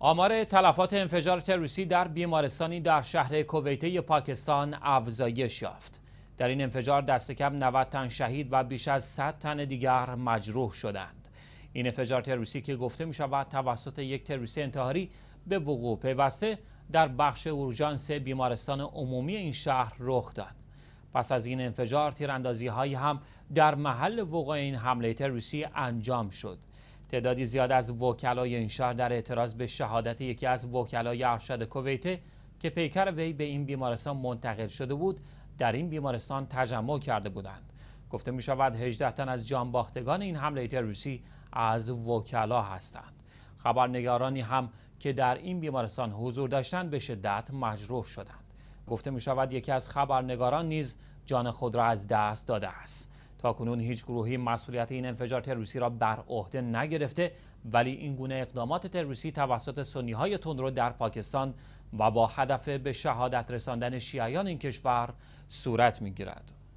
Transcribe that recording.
آمار تلفات انفجار تروریستی در بیمارستانی در شهر کویته پاکستان افزایش یافت. در این انفجار دست کم 90 تن شهید و بیش از 100 تن دیگر مجروح شدند. این انفجار تروریستی که گفته می شود توسط یک تروریست انتحاری به وقوع پیوسته در بخش اورژانس بیمارستان عمومی این شهر رخ داد. پس از این انفجار تیراندازی هایی هم در محل وقوع این حمله تروریستی انجام شد. تعدادی زیاد از وکلای این شهر در اعتراض به شهادت یکی از وکلای ارشد کویته که پیکر وی به این بیمارستان منتقل شده بود در این بیمارستان تجمع کرده بودند گفته می شود 18 تن از باختگان این حمله تروریستی از وکلا هستند خبرنگارانی هم که در این بیمارستان حضور داشتند به شدت مجروح شدند گفته می شود یکی از خبرنگاران نیز جان خود را از دست داده است تا کنون هیچ گروهی مسئولیت این انفجار تروریستی را بر عهده نگرفته ولی این گونه اقدامات تروریستی توسط سنی های تندرو در پاکستان و با هدف به شهادت رساندن شیعیان این کشور صورت میگیرد.